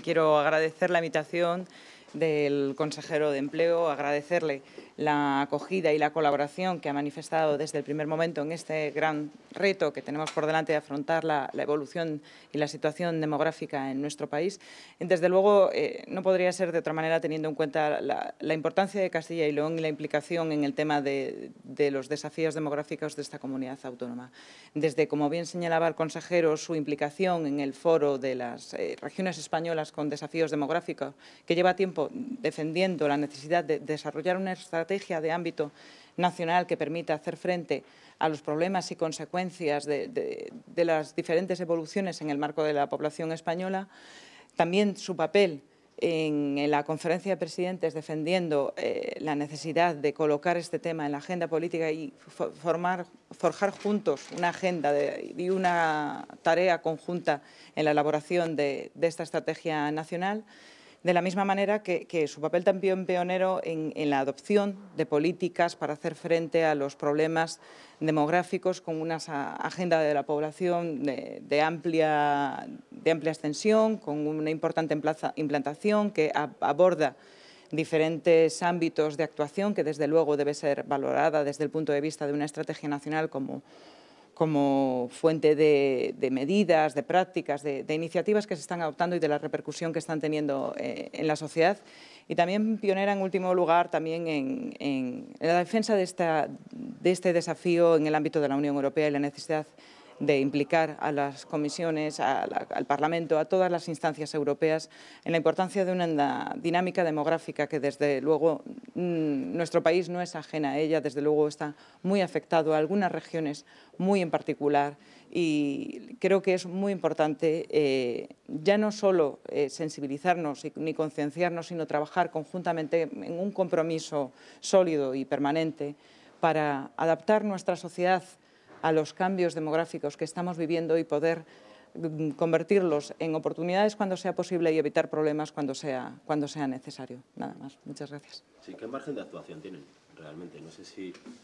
Quiero agradecer la invitación del consejero de Empleo, agradecerle la acogida y la colaboración que ha manifestado desde el primer momento en este gran reto que tenemos por delante de afrontar la, evolución y la situación demográfica en nuestro país. Desde luego, eh, no podría ser de otra manera teniendo en cuenta la, importancia de Castilla y León y la implicación en el tema de, los desafíos demográficos de esta comunidad autónoma. Desde, como bien señalaba el consejero, su implicación en el foro de las eh, regiones españolas con desafíos demográficos, que lleva tiempo defendiendo la necesidad de desarrollar una estrategia estrategia de ámbito nacional que permita hacer frente a los problemas y consecuencias de, las diferentes evoluciones en el marco de la población española. También su papel en, la conferencia de presidentes defendiendo eh, la necesidad de colocar este tema en la agenda política y forjar juntos una agenda y una tarea conjunta en la elaboración de esta estrategia nacional de la misma manera que, su papel también pionero en, la adopción de políticas para hacer frente a los problemas demográficos con una agenda de la población de, amplia, de amplia extensión, con una importante implantación que aborda diferentes ámbitos de actuación que desde luego debe ser valorada desde el punto de vista de una estrategia nacional como como fuente de, medidas, de prácticas, de, iniciativas que se están adoptando y de la repercusión que están teniendo eh, en la sociedad. Y también pionera, en último lugar, también en, la defensa de este desafío en el ámbito de la Unión Europea y la necesidad de implicar a las comisiones, al Parlamento, a todas las instancias europeas en la importancia de una dinámica demográfica que desde luego mm, nuestro país no es ajena a ella, desde luego está muy afectado a algunas regiones muy en particular y creo que es muy importante eh, ya no solo eh, sensibilizarnos ni concienciarnos, sino trabajar conjuntamente en un compromiso sólido y permanente para adaptar nuestra sociedad a los cambios demográficos que estamos viviendo y poder mm, convertirlos en oportunidades cuando sea posible y evitar problemas cuando sea, cuando sea necesario. Nada más. Muchas gracias. Sí, ¿qué margen de actuación tienen realmente? No sé si